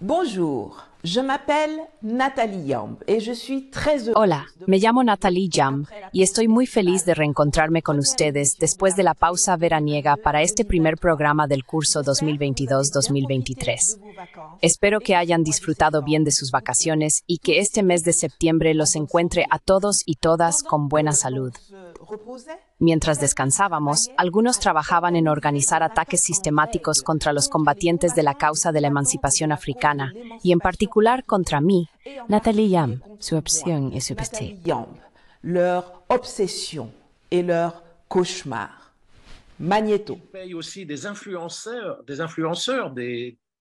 Bonjour Hola, me llamo Nathalie Yamb y estoy muy feliz de reencontrarme con ustedes después de la pausa veraniega para este primer programa del curso 2022-2023. Espero que hayan disfrutado bien de sus vacaciones y que este mes de septiembre los encuentre a todos y todas con buena salud. Mientras descansábamos, algunos trabajaban en organizar ataques sistemáticos contra los combatientes de la causa de la emancipación africana y en particular contra mí, Nathalie Yam, su obsesión y su Magneto.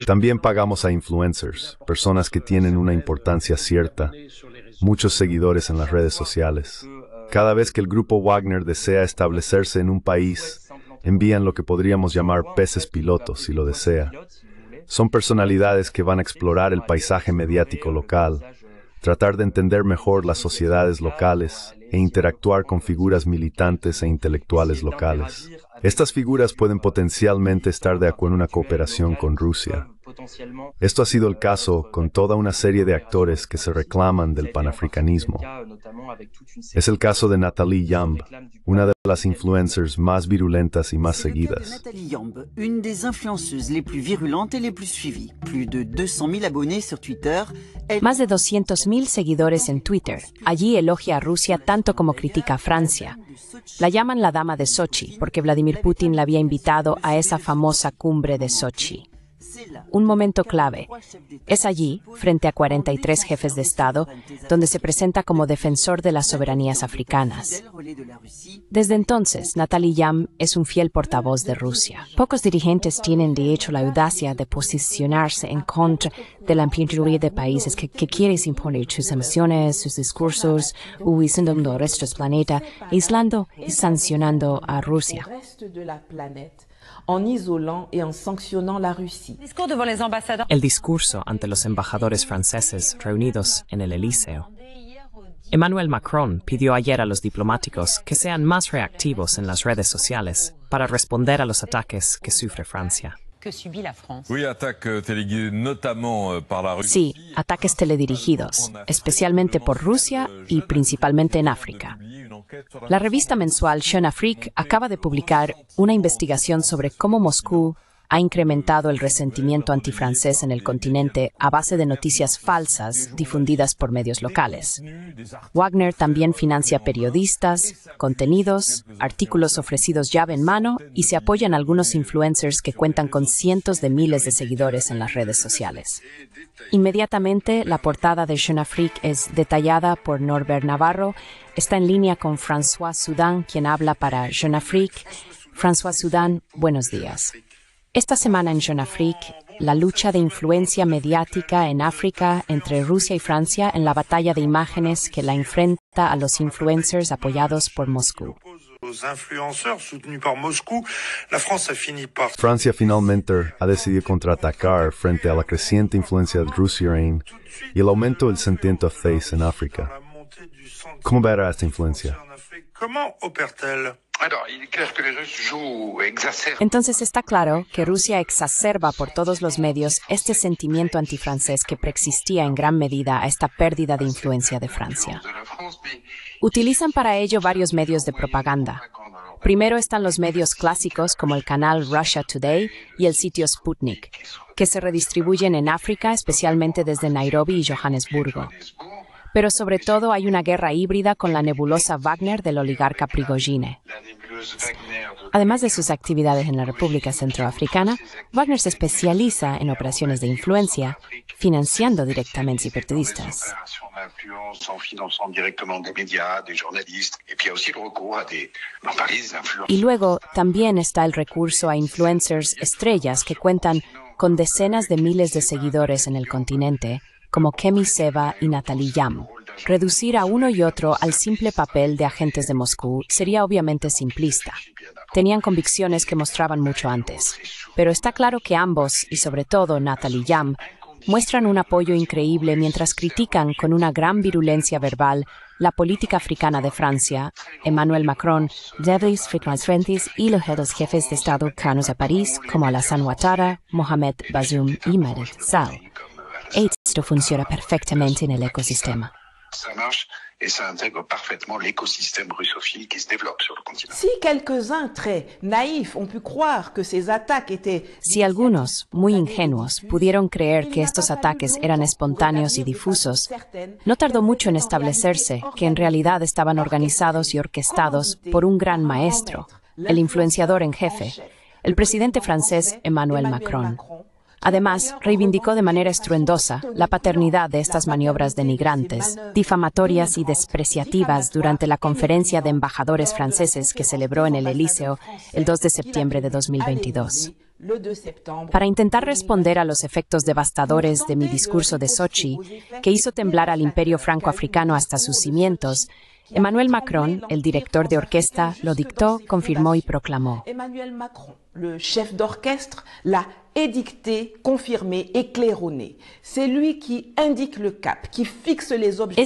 También pagamos a influencers, personas que tienen una importancia cierta, muchos seguidores en las redes sociales. Cada vez que el grupo Wagner desea establecerse en un país, envían lo que podríamos llamar peces pilotos si lo desea, son personalidades que van a explorar el paisaje mediático local, tratar de entender mejor las sociedades locales e interactuar con figuras militantes e intelectuales locales. Estas figuras pueden potencialmente estar de acuerdo en una cooperación con Rusia. Esto ha sido el caso con toda una serie de actores que se reclaman del panafricanismo. Es el caso de Nathalie Yamb, una de las influencers más virulentas y más seguidas. de Más de 200.000 seguidores en Twitter. Allí elogia a Rusia tanto como critica a Francia. La llaman la dama de Sochi porque Vladimir Putin la había invitado a esa famosa cumbre de Sochi un momento clave. Es allí, frente a 43 jefes de Estado, donde se presenta como defensor de las soberanías africanas. Desde entonces, Natalie Yam es un fiel portavoz de Rusia. Pocos dirigentes tienen de hecho la audacia de posicionarse en contra de la mayoría de países que, quieren imponer sus emociones, sus discursos, huyendo el resto del planeta, aislando y sancionando a Rusia en isolant y en la Rusia. El discurso ante los embajadores franceses reunidos en el Elíseo. Emmanuel Macron pidió ayer a los diplomáticos que sean más reactivos en las redes sociales para responder a los ataques que sufre Francia. Euh, euh, sí, ataques teledirigidos, especialmente por Rusia euh, y principalmente en África. La revista mensual Jeune Afrique acaba de publicar una investigación sobre cómo Moscú ha incrementado el resentimiento antifrancés en el continente a base de noticias falsas difundidas por medios locales. Wagner también financia periodistas, contenidos, artículos ofrecidos llave en mano y se apoyan algunos influencers que cuentan con cientos de miles de seguidores en las redes sociales. Inmediatamente, la portada de Jeune Afrique es detallada por Norbert Navarro. Está en línea con François Soudan, quien habla para Jeune Afrique. François Soudan, buenos días. Esta semana en Jeune Afrique, la lucha de influencia mediática en África entre Rusia y Francia en la batalla de imágenes que la enfrenta a los influencers apoyados por Moscú. Francia finalmente ha decidido contraatacar frente a la creciente influencia de Rusia y el aumento del sentimiento face en África. ¿Cómo verá esta influencia? Entonces está claro que Rusia exacerba por todos los medios este sentimiento antifrancés que preexistía en gran medida a esta pérdida de influencia de Francia. Utilizan para ello varios medios de propaganda. Primero están los medios clásicos como el canal Russia Today y el sitio Sputnik, que se redistribuyen en África, especialmente desde Nairobi y Johannesburgo. Pero sobre todo hay una guerra híbrida con la nebulosa Wagner del oligarca Prigogine. Además de sus actividades en la República Centroafricana, Wagner se especializa en operaciones de influencia, financiando directamente partidistas. Y luego también está el recurso a influencers estrellas que cuentan con decenas de miles de seguidores en el continente como Kemi Seba y Natalie Yam. Reducir a uno y otro al simple papel de agentes de Moscú sería obviamente simplista. Tenían convicciones que mostraban mucho antes, pero está claro que ambos, y sobre todo Natalie Yam, muestran un apoyo increíble mientras critican con una gran virulencia verbal la política africana de Francia, Emmanuel Macron, Davis Frentis y los dos jefes de Estado canos a París como Alassane Ouattara, Mohamed Bazoum y Mered Sal. Esto funciona perfectamente en el ecosistema. Si algunos muy ingenuos pudieron creer que estos ataques eran espontáneos y difusos, no tardó mucho en establecerse que en realidad estaban organizados y orquestados por un gran maestro, el influenciador en jefe, el presidente francés Emmanuel Macron. Además, reivindicó de manera estruendosa la paternidad de estas maniobras denigrantes, difamatorias y despreciativas durante la conferencia de embajadores franceses que celebró en el Elíseo el 2 de septiembre de 2022. Para intentar responder a los efectos devastadores de mi discurso de Sochi, que hizo temblar al imperio franco-africano hasta sus cimientos, Emmanuel Macron, el director de orquesta, lo dictó, confirmó y proclamó chef d'orchestre, l'a Es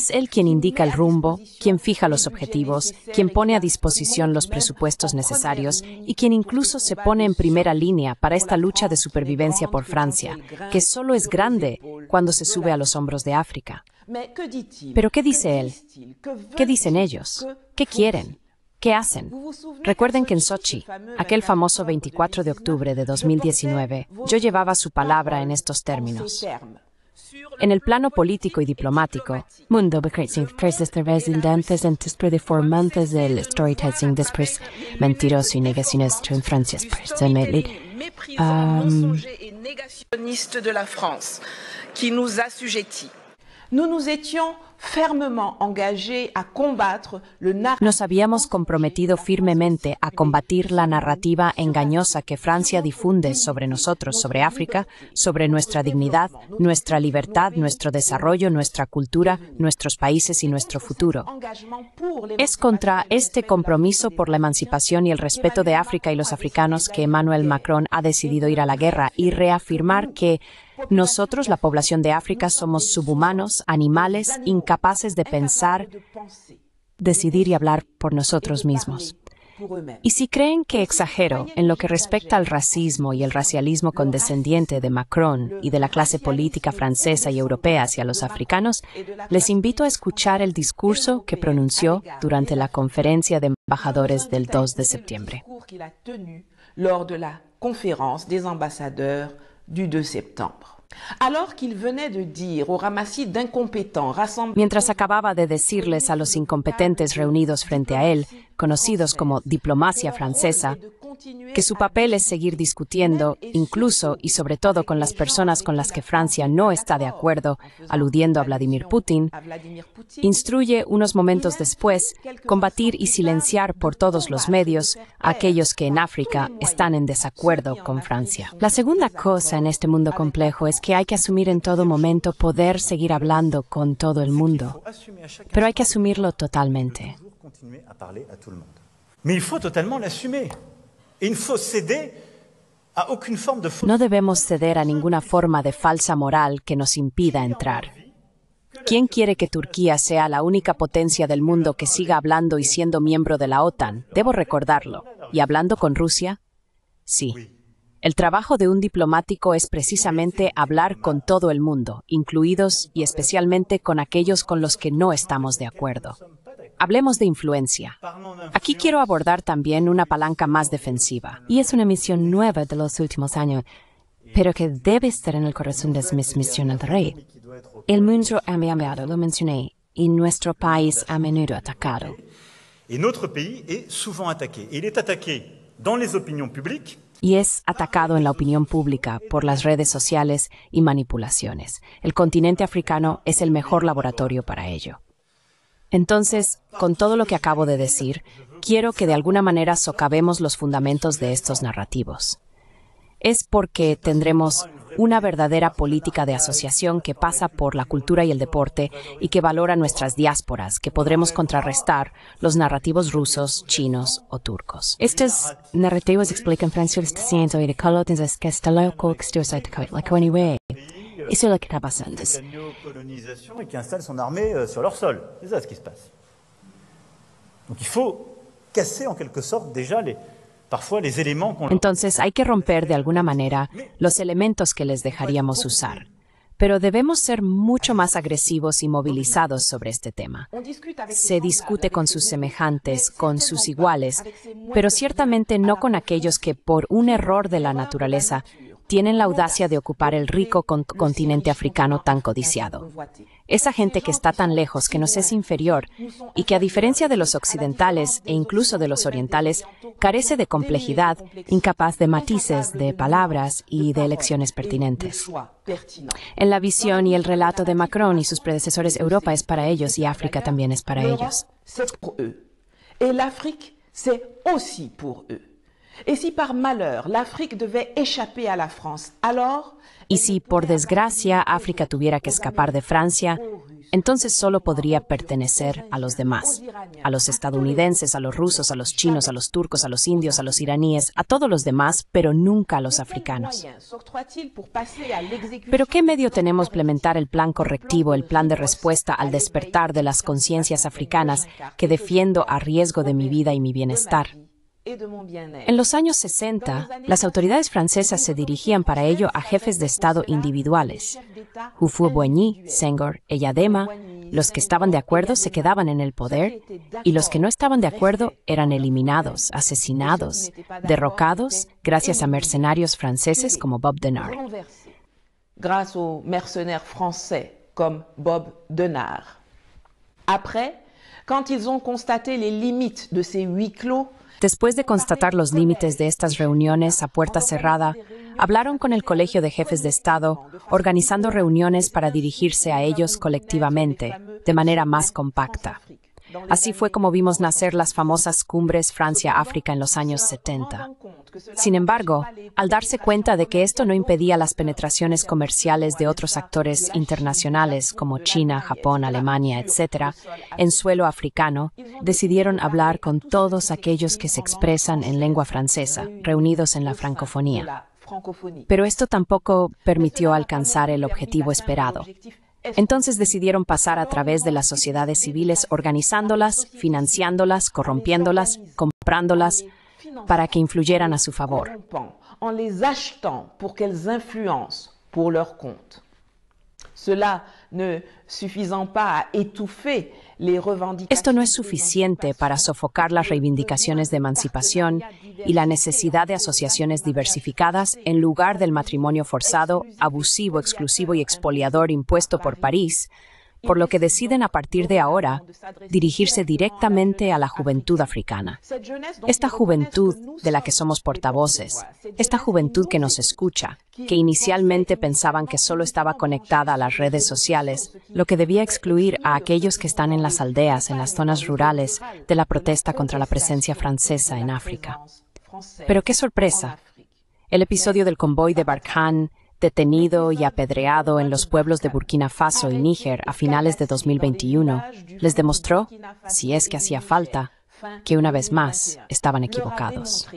él quien indica el rumbo, quien fija los objetivos, quien pone a disposición los presupuestos necesarios y quien incluso se pone en primera línea para esta lucha de supervivencia por Francia, que solo es grande cuando se sube a los hombros de África. Pero ¿qué dice él? ¿Qué dicen ellos? ¿Qué quieren? ¿Qué hacen? Recuerden que en Sochi, aquel famoso 24 de octubre de 2019, yo llevaba su palabra en estos términos. En el plano político y diplomático, mundo los del storytelling después mentiroso y negacionista en Francia de la que nos ha assujettit nous étions fermement engagés à combattre Nos habíamos comprometido firmemente a combatir la narrativa engañosa que Francia difunde sobre nosotros, sobre África, sobre nuestra dignidad, nuestra libertad, nuestro desarrollo, nuestra cultura, nuestros países y nuestro futuro. Es contra este compromiso por la emancipación y el respeto de África y los africanos que Emmanuel Macron ha decidido ir a la guerra y reafirmar que nosotros, la población de África, somos subhumanos, animales, incapaces de pensar, decidir y hablar por nosotros mismos. Y si creen que exagero en lo que respecta al racismo y el racialismo condescendiente de Macron y de la clase política francesa y europea hacia los africanos, les invito a escuchar el discurso que pronunció durante la conferencia de embajadores del 2 de septiembre du 2 septembre. Alors qu'il venait de dire au ramassis d'incompétents Mientras acababa de decirles a los incompetentes reunidos frente a él, conocidos como diplomacia francesa, que su papel es seguir discutiendo, incluso y sobre todo con las personas con las que Francia no está de acuerdo, aludiendo a Vladimir Putin, instruye unos momentos después combatir y silenciar por todos los medios a aquellos que en África están en desacuerdo con Francia. La segunda cosa en este mundo complejo es que hay que asumir en todo momento poder seguir hablando con todo el mundo, pero hay que asumirlo totalmente. No debemos ceder a ninguna forma de falsa moral que nos impida entrar. ¿Quién quiere que Turquía sea la única potencia del mundo que siga hablando y siendo miembro de la OTAN? Debo recordarlo. ¿Y hablando con Rusia? Sí. El trabajo de un diplomático es precisamente hablar con todo el mundo, incluidos y especialmente con aquellos con los que no estamos de acuerdo. Hablemos de influencia. Aquí quiero abordar también una palanca más defensiva. Y es una misión nueva de los últimos años, pero que debe estar en el corazón de mis misiones de rey. El mundo ha cambiado, lo mencioné, y nuestro país ha menudo atacado. Y y es atacado en la opinión pública por las redes sociales y manipulaciones. El continente africano es el mejor laboratorio para ello. Entonces, con todo lo que acabo de decir, quiero que de alguna manera socavemos los fundamentos de estos narrativos. Es porque tendremos una verdadera política de asociación que pasa por la cultura y el deporte y que valora nuestras diásporas, que podremos contrarrestar los narrativos rusos, chinos o turcos. Estos narrativos eso lo que está pasando. entonces hay que romper de alguna manera los elementos que les dejaríamos usar. Pero debemos ser mucho más agresivos y movilizados sobre este tema. Se discute con sus semejantes, con sus iguales, pero ciertamente no con aquellos que por un error de la naturaleza tienen la audacia de ocupar el rico continente africano tan codiciado. Esa gente que está tan lejos, que nos es inferior y que a diferencia de los occidentales e incluso de los orientales, carece de complejidad, incapaz de matices, de palabras y de elecciones pertinentes. En la visión y el relato de Macron y sus predecesores, Europa es para ellos y África también es para ellos. Y África es si malheur la France, Y si por desgracia África tuviera que escapar de Francia, entonces solo podría pertenecer a los demás, a los estadounidenses, a los rusos, a los chinos, a los turcos, a los indios, a los iraníes, a todos los demás, pero nunca a los africanos. Pero ¿qué medio tenemos implementar el plan correctivo, el plan de respuesta al despertar de las conciencias africanas que defiendo a riesgo de mi vida y mi bienestar? En los años 60, las autoridades francesas se dirigían para ello a jefes de Estado individuales. Houphouët-Boigny, Senghor y los que estaban de acuerdo se quedaban en el poder y los que no estaban de acuerdo eran eliminados, asesinados, derrocados gracias a mercenarios franceses como Bob Denard. Gracias a mercenarios franceses como Bob Denard. Après, quand ils ont constaté de ces huit clos, Después de constatar los límites de estas reuniones a puerta cerrada, hablaron con el Colegio de Jefes de Estado, organizando reuniones para dirigirse a ellos colectivamente, de manera más compacta. Así fue como vimos nacer las famosas cumbres Francia-África en los años 70. Sin embargo, al darse cuenta de que esto no impedía las penetraciones comerciales de otros actores internacionales como China, Japón, Alemania, etc., en suelo africano, decidieron hablar con todos aquellos que se expresan en lengua francesa, reunidos en la francofonía. Pero esto tampoco permitió alcanzar el objetivo esperado. Entonces decidieron pasar a través de las sociedades civiles organizándolas, financiándolas, corrompiéndolas, comprándolas para que influyeran a su favor. Esto no es suficiente para sofocar las reivindicaciones de emancipación y la necesidad de asociaciones diversificadas en lugar del matrimonio forzado, abusivo, exclusivo y expoliador impuesto por París por lo que deciden a partir de ahora dirigirse directamente a la juventud africana. Esta juventud de la que somos portavoces, esta juventud que nos escucha, que inicialmente pensaban que solo estaba conectada a las redes sociales, lo que debía excluir a aquellos que están en las aldeas, en las zonas rurales, de la protesta contra la presencia francesa en África. Pero qué sorpresa. El episodio del convoy de Barkhane Detenido y apedreado en los pueblos de Burkina Faso y Níger a finales de 2021, les demostró, si es que hacía falta, que una vez más estaban equivocados.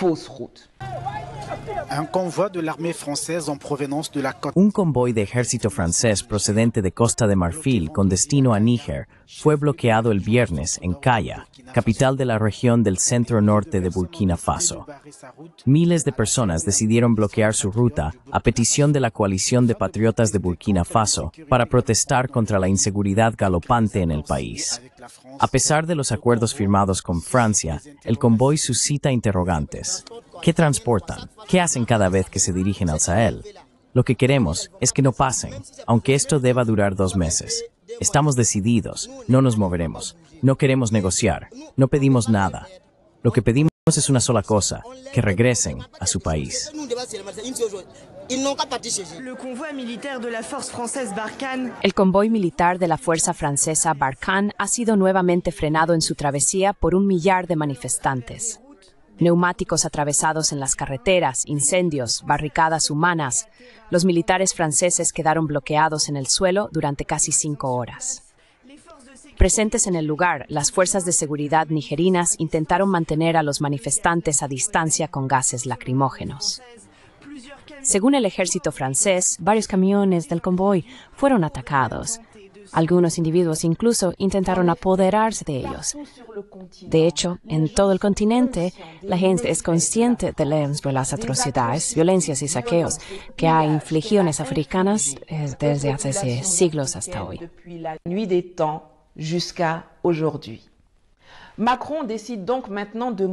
Un Un convoy de ejército francés procedente de Costa de Marfil con destino a Níger fue bloqueado el viernes en kaya capital de la región del centro norte de Burkina Faso. Miles de personas decidieron bloquear su ruta a petición de la coalición de patriotas de Burkina Faso para protestar contra la inseguridad galopante en el país. A pesar de los acuerdos firmados con Francia, el convoy suscita interrogantes ¿Qué transportan? ¿Qué hacen cada vez que se dirigen al Sahel? Lo que queremos es que no pasen, aunque esto deba durar dos meses. Estamos decididos, no nos moveremos, no queremos negociar, no pedimos nada. Lo que pedimos es una sola cosa, que regresen a su país. El convoy militar de la Fuerza Francesa Barkhane ha sido nuevamente frenado en su travesía por un millar de manifestantes neumáticos atravesados en las carreteras, incendios, barricadas humanas, los militares franceses quedaron bloqueados en el suelo durante casi cinco horas. Presentes en el lugar, las fuerzas de seguridad nigerinas intentaron mantener a los manifestantes a distancia con gases lacrimógenos. Según el ejército francés, varios camiones del convoy fueron atacados, algunos individuos incluso intentaron apoderarse de ellos. De hecho, en todo el continente, la gente es consciente de las atrocidades, violencias y saqueos que ha infligido las africanas eh, desde hace siglos hasta hoy. Macron decide donc maintenant de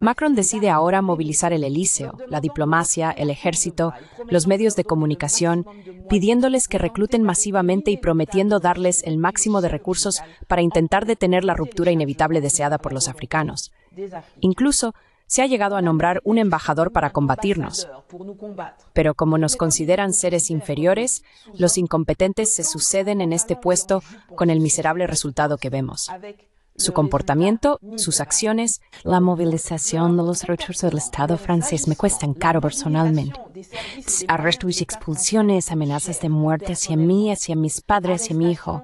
Macron decide ahora movilizar el Elíseo, la diplomacia, el ejército, los medios de comunicación, pidiéndoles que recluten masivamente y prometiendo darles el máximo de recursos para intentar detener la ruptura inevitable deseada por los africanos. Incluso se ha llegado a nombrar un embajador para combatirnos. Pero como nos consideran seres inferiores, los incompetentes se suceden en este puesto con el miserable resultado que vemos. Su comportamiento, sus acciones. La movilización de los recursos del Estado francés me cuestan caro personalmente. Arrestos y expulsiones, amenazas de muerte hacia mí, hacia mis padres, hacia mi hijo.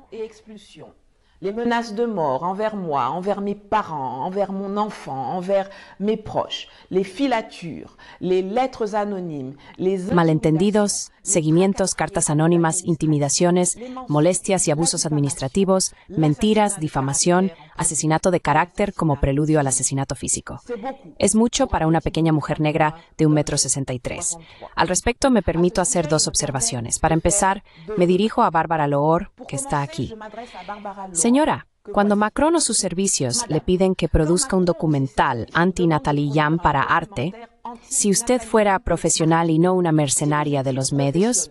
Les menaces de mort envers moi, envers mes parents, envers mon enfant, envers mes proches, les filatures, les lettres anonymes, les malentendidos, seguimientos, cartas anónimas, intimidaciones, molestias y abusos administrativos, mentiras, difamación, asesinato de carácter como preludio al asesinato físico. Es mucho para una pequeña mujer negra de 1,63 m. Al respecto, me permito hacer dos observaciones. Para empezar, me dirijo a Bárbara Loor, que está aquí. Señora, cuando Macron o sus servicios le piden que produzca un documental anti-Natalie Yam para arte, si usted fuera profesional y no una mercenaria de los medios,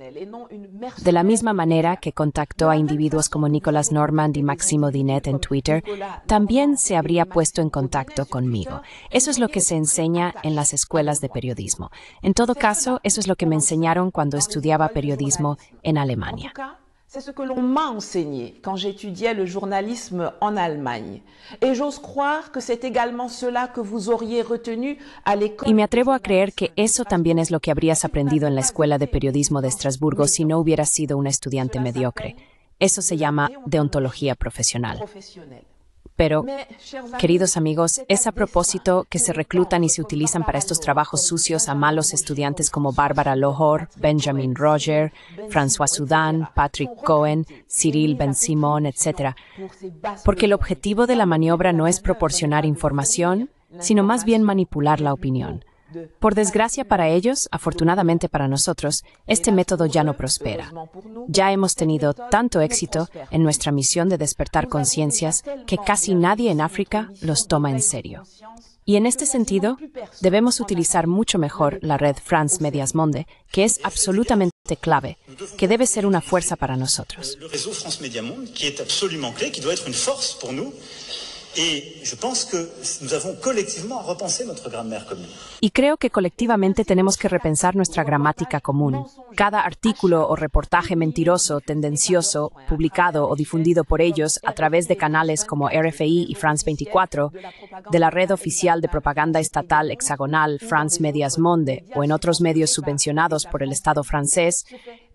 de la misma manera que contactó a individuos como Nicolas Normand y Maximo Dinet en Twitter, también se habría puesto en contacto conmigo. Eso es lo que se enseña en las escuelas de periodismo. En todo caso, eso es lo que me enseñaron cuando estudiaba periodismo en Alemania. C'est ce que l'on m'a enseigné quand j'étudiais le journalisme en Allemagne. Et j'ose croire que c'est également cela que vous auriez retenu à l'école. Y me atrevo a creer que eso también es lo que habrías aprendido en la escuela de periodismo de Estrasburgo si no hubieras sido una estudiante mediocre. Eso se llama deontología profesional. Pero, queridos amigos, es a propósito que se reclutan y se utilizan para estos trabajos sucios a malos estudiantes como Bárbara Lohor, Benjamin Roger, François Sudan, Patrick Cohen, Cyril Ben Simon, etc. Porque el objetivo de la maniobra no es proporcionar información, sino más bien manipular la opinión. Por desgracia para ellos, afortunadamente para nosotros, este método ya no prospera. Ya hemos tenido tanto éxito en nuestra misión de despertar conciencias que casi nadie en África los toma en serio. Y en este sentido, debemos utilizar mucho mejor la red France Medias Monde, que es absolutamente clave, que debe ser una fuerza para nosotros. Y creo que colectivamente tenemos que repensar nuestra gramática común. Cada artículo o reportaje mentiroso, tendencioso, publicado o difundido por ellos a través de canales como RFI y France 24, de la red oficial de propaganda estatal hexagonal France Medias Monde o en otros medios subvencionados por el Estado francés,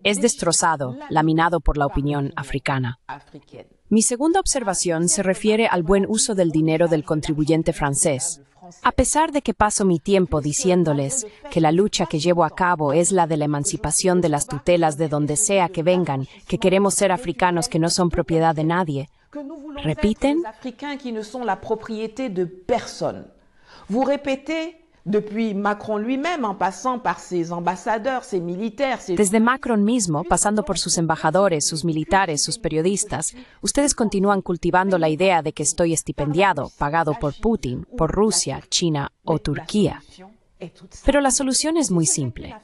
es destrozado, laminado por la opinión africana. Mi segunda observación se refiere al buen uso del dinero del contribuyente francés. A pesar de que paso mi tiempo diciéndoles que la lucha que llevo a cabo es la de la emancipación de las tutelas de donde sea que vengan, que queremos ser africanos que no son propiedad de nadie, repiten. Vous Macron lui-même, en par Desde Macron mismo, pasando por sus embajadores, sus militares, sus periodistas, ustedes continúan cultivando la idea de que estoy estipendiado, pagado por Putin, por Rusia, China o Turquía. Pero la solución es muy simple.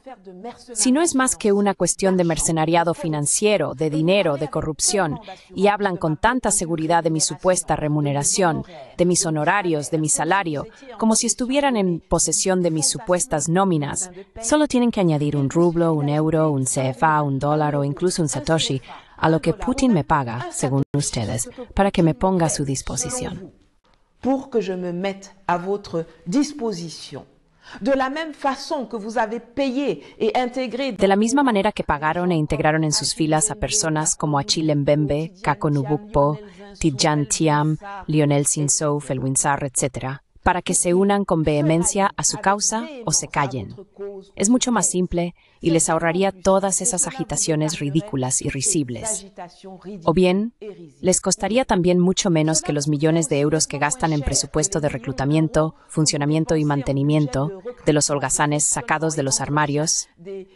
Si no es más que una cuestión de mercenariado financiero, de dinero, de corrupción, y hablan con tanta seguridad de mi supuesta remuneración, de mis honorarios, de mi salario, como si estuvieran en posesión de mis supuestas nóminas, solo tienen que añadir un rublo, un euro, un CFA, un dólar o incluso un satoshi a lo que Putin me paga, según ustedes, para que me ponga a su disposición. que me de la que vous De la misma manera que pagaron e integraron en sus filas a personas como Achille Mbembe, Kako Nubukpo, Tidjan Tiam, Lionel Sinsou, Felwinsar, etc., para que se unan con vehemencia a su causa o se callen. Es mucho más simple y les ahorraría todas esas agitaciones ridículas y risibles. O bien, les costaría también mucho menos que los millones de euros que gastan en presupuesto de reclutamiento, funcionamiento y mantenimiento de los holgazanes sacados de los armarios,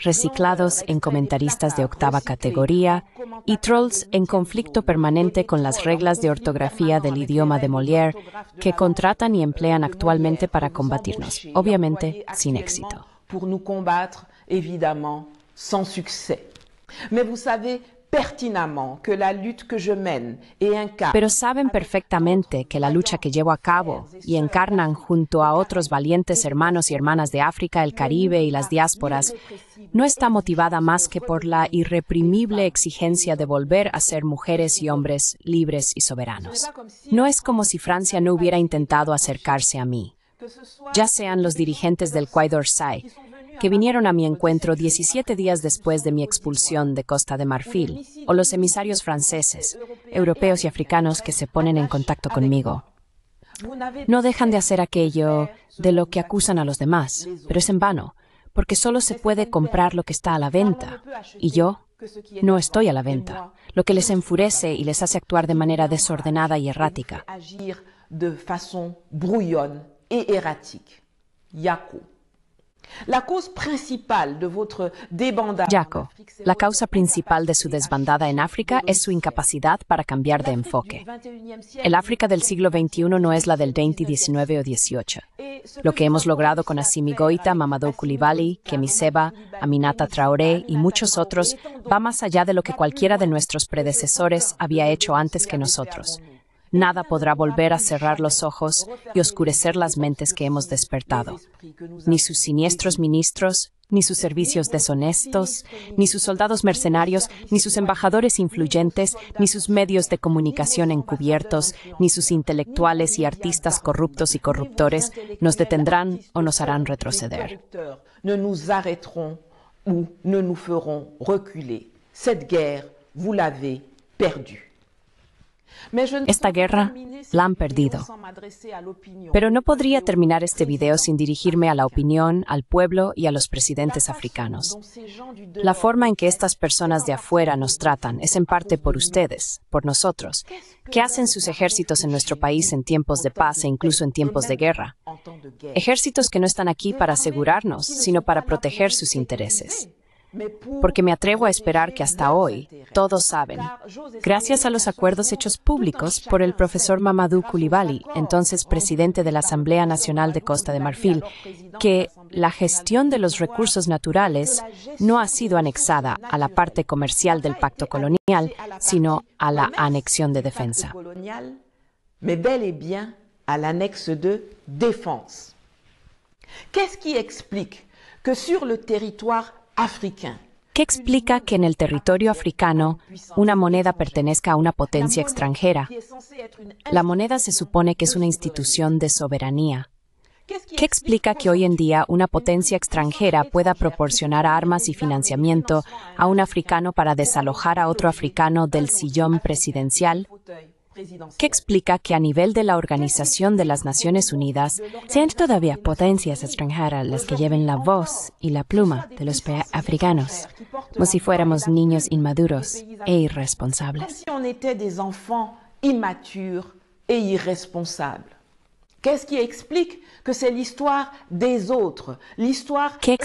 reciclados en comentaristas de octava categoría y trolls en conflicto permanente con las reglas de ortografía del idioma de Molière que contratan y emplean actualmente para combatirnos, obviamente sin éxito évidemment sans succès. que la que Pero saben perfectamente que la lucha que llevo a cabo y encarnan junto a otros valientes hermanos y hermanas de África, el Caribe y las diásporas no está motivada más que por la irreprimible exigencia de volver a ser mujeres y hombres libres y soberanos. No es como si Francia no hubiera intentado acercarse a mí ya sean los dirigentes del Quai d'Orsay, que vinieron a mi encuentro 17 días después de mi expulsión de Costa de Marfil, o los emisarios franceses, europeos y africanos que se ponen en contacto conmigo. No dejan de hacer aquello de lo que acusan a los demás, pero es en vano, porque solo se puede comprar lo que está a la venta, y yo no estoy a la venta, lo que les enfurece y les hace actuar de manera desordenada y errática. de façon la causa principal de su desbandada en África es su incapacidad para cambiar de enfoque. El África del siglo XXI no es la del 2019 o 18. Lo que hemos logrado con Asimi Goita, Mamadou Koulibaly, Kemi Seba, Aminata Traoré y muchos otros va más allá de lo que cualquiera de nuestros predecesores había hecho antes que nosotros nada podrá volver a cerrar los ojos y oscurecer las mentes que hemos despertado, ni sus siniestros ministros, ni sus servicios deshonestos, ni sus soldados mercenarios, ni sus embajadores influyentes, ni sus medios de comunicación encubiertos, ni sus intelectuales y artistas corruptos y corruptores nos detendrán o nos harán retroceder. No nos reculer. Cette guerre, vous l'avez esta guerra la han perdido. Pero no podría terminar este video sin dirigirme a la opinión, al pueblo y a los presidentes africanos. La forma en que estas personas de afuera nos tratan es en parte por ustedes, por nosotros, ¿Qué hacen sus ejércitos en nuestro país en tiempos de paz e incluso en tiempos de guerra. Ejércitos que no están aquí para asegurarnos, sino para proteger sus intereses porque me atrevo a esperar que hasta hoy todos saben. Gracias a los acuerdos hechos públicos por el profesor Mamadou Koulibaly, entonces presidente de la Asamblea Nacional de Costa de Marfil, que la gestión de los recursos naturales no ha sido anexada a la parte comercial del pacto colonial, sino a la anexión de defensa. ¿Qué es que explica que sur el territorio ¿Qué explica que en el territorio africano una moneda pertenezca a una potencia extranjera? La moneda se supone que es una institución de soberanía. ¿Qué explica que hoy en día una potencia extranjera pueda proporcionar armas y financiamiento a un africano para desalojar a otro africano del sillón presidencial? ¿Qué explica que a nivel de la Organización de las Naciones Unidas sean todavía potencias extranjeras las que lleven la voz y la pluma de los africanos, como si fuéramos niños inmaduros e irresponsables que ¿Qué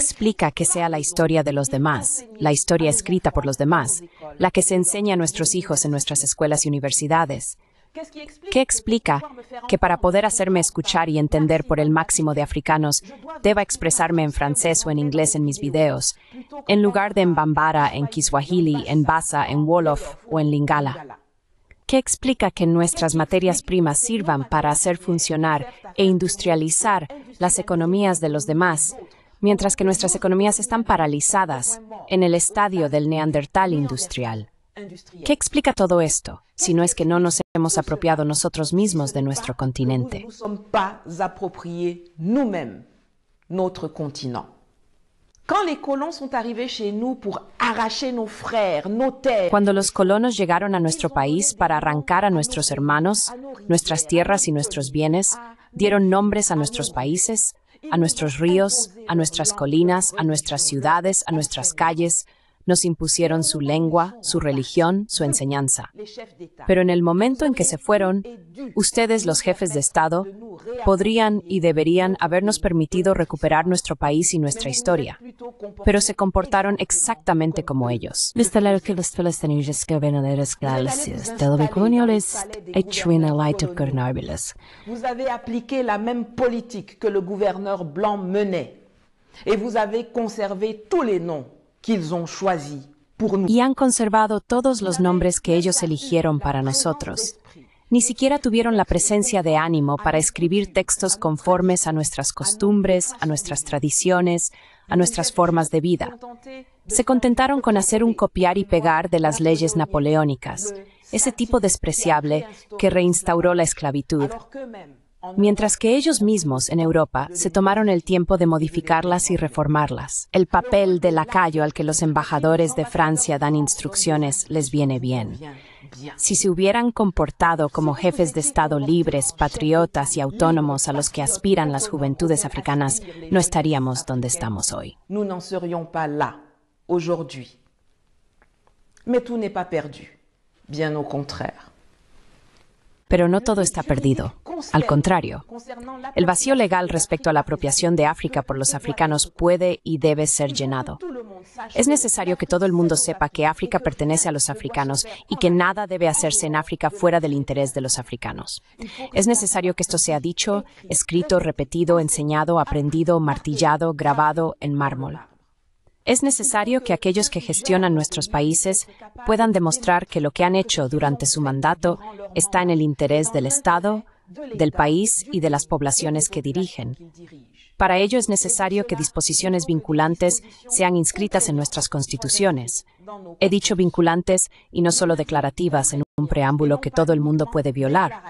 explica que sea la historia de los demás, la historia escrita por los demás, la que se enseña a nuestros hijos en nuestras escuelas y universidades? ¿Qué explica que para poder hacerme escuchar y entender por el máximo de africanos, deba expresarme en francés o en inglés en mis videos, en lugar de en Bambara, en Kiswahili, en Basa, en Wolof o en Lingala? ¿Qué explica que nuestras materias primas sirvan para hacer funcionar e industrializar las economías de los demás, mientras que nuestras economías están paralizadas en el estadio del neandertal industrial. ¿Qué explica todo esto, si no es que no nos hemos apropiado nosotros mismos de nuestro continente? Cuando los colonos llegaron a nuestro país para arrancar a nuestros hermanos, nuestras tierras y nuestros bienes, dieron nombres a nuestros países, a nuestros ríos, a nuestras colinas, a nuestras ciudades, a nuestras calles, nos impusieron su lengua, su religión, su enseñanza. Pero en el momento en que se fueron, ustedes los jefes de Estado podrían y deberían habernos permitido recuperar nuestro país y nuestra historia, pero se comportaron exactamente como ellos. Vous la que le gouverneur blanc menait et vous avez conservé tous les noms y han conservado todos los nombres que ellos eligieron para nosotros. Ni siquiera tuvieron la presencia de ánimo para escribir textos conformes a nuestras costumbres, a nuestras tradiciones, a nuestras formas de vida. Se contentaron con hacer un copiar y pegar de las leyes napoleónicas, ese tipo despreciable que reinstauró la esclavitud mientras que ellos mismos en Europa se tomaron el tiempo de modificarlas y reformarlas. El papel de lacayo al que los embajadores de Francia dan instrucciones les viene bien. Si se hubieran comportado como jefes de Estado libres, patriotas y autónomos a los que aspiran las juventudes africanas, no estaríamos donde estamos hoy. Pero no todo está perdido. Al contrario, el vacío legal respecto a la apropiación de África por los africanos puede y debe ser llenado. Es necesario que todo el mundo sepa que África pertenece a los africanos y que nada debe hacerse en África fuera del interés de los africanos. Es necesario que esto sea dicho, escrito, repetido, enseñado, aprendido, martillado, grabado en mármol. Es necesario que aquellos que gestionan nuestros países puedan demostrar que lo que han hecho durante su mandato está en el interés del Estado, del país y de las poblaciones que dirigen. Para ello es necesario que disposiciones vinculantes sean inscritas en nuestras constituciones. He dicho vinculantes y no solo declarativas en un preámbulo que todo el mundo puede violar.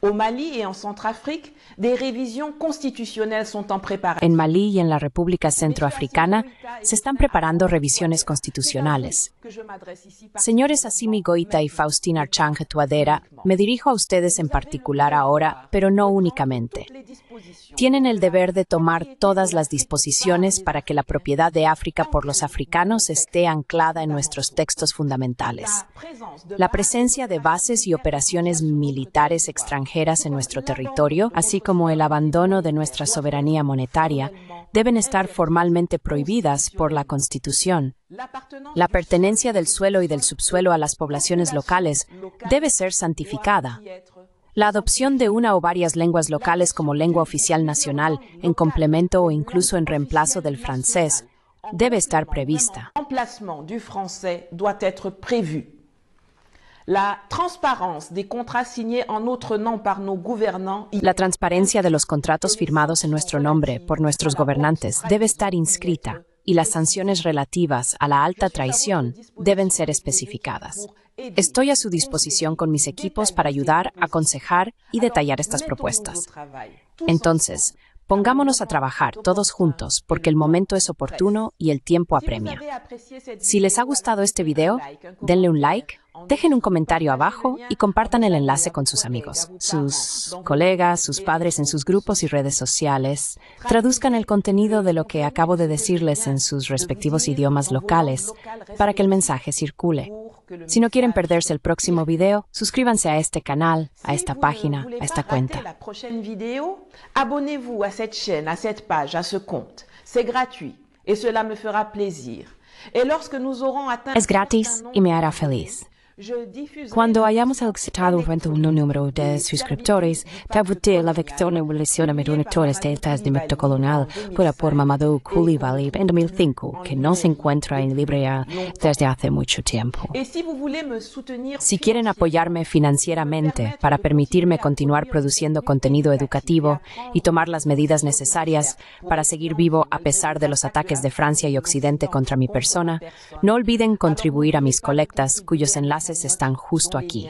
En Mali en Malí y en la República Centroafricana se están preparando revisiones constitucionales. Señores Asimi Goita y Faustina Archange Tuadera, me dirijo a ustedes en particular ahora, pero no únicamente. Tienen el deber de tomar todas las disposiciones para que la propiedad de África por los africanos esté anclada en nuestros textos fundamentales. La presencia de bases y operaciones militares extranjeras en nuestro territorio, así como el abandono de nuestra soberanía monetaria, deben estar formalmente prohibidas por la Constitución. La pertenencia del suelo y del subsuelo a las poblaciones locales debe ser santificada. La adopción de una o varias lenguas locales como lengua oficial nacional, en complemento o incluso en reemplazo del francés, debe estar prevista. La transparencia de los contratos firmados en nuestro nombre por nuestros gobernantes debe estar inscrita y las sanciones relativas a la alta traición deben ser especificadas. Estoy a su disposición con mis equipos para ayudar, aconsejar y detallar estas propuestas. Entonces, Pongámonos a trabajar todos juntos porque el momento es oportuno y el tiempo apremia. Si les ha gustado este video, denle un like, dejen un comentario abajo y compartan el enlace con sus amigos, sus colegas, sus padres en sus grupos y redes sociales. Traduzcan el contenido de lo que acabo de decirles en sus respectivos idiomas locales para que el mensaje circule. Si no quieren perderse el próximo video, suscríbanse a este canal, a esta página, a esta cuenta. C'est gratuit et cela me fera plaisir. Es gratis y me hará feliz. Cuando hayamos alcanzado un número de suscriptores, tabuté la vector evolución de reductores de de colonial por la forma en 2005, que no se encuentra en librería desde hace mucho tiempo. Si quieren apoyarme financieramente para permitirme continuar produciendo contenido educativo y tomar las medidas necesarias para seguir vivo a pesar de los ataques de Francia y Occidente contra mi persona, no olviden contribuir a mis colectas, cuyos enlaces están justo aquí.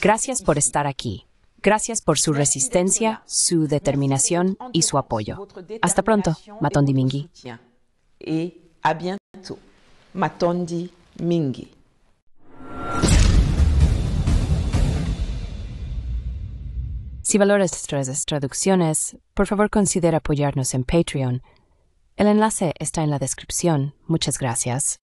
Gracias por estar aquí. Gracias por su resistencia, su determinación y su apoyo. Hasta pronto, Matondi Mingi. Matondi Si valoras estas traducciones, por favor considera apoyarnos en Patreon. El enlace está en la descripción. Muchas gracias.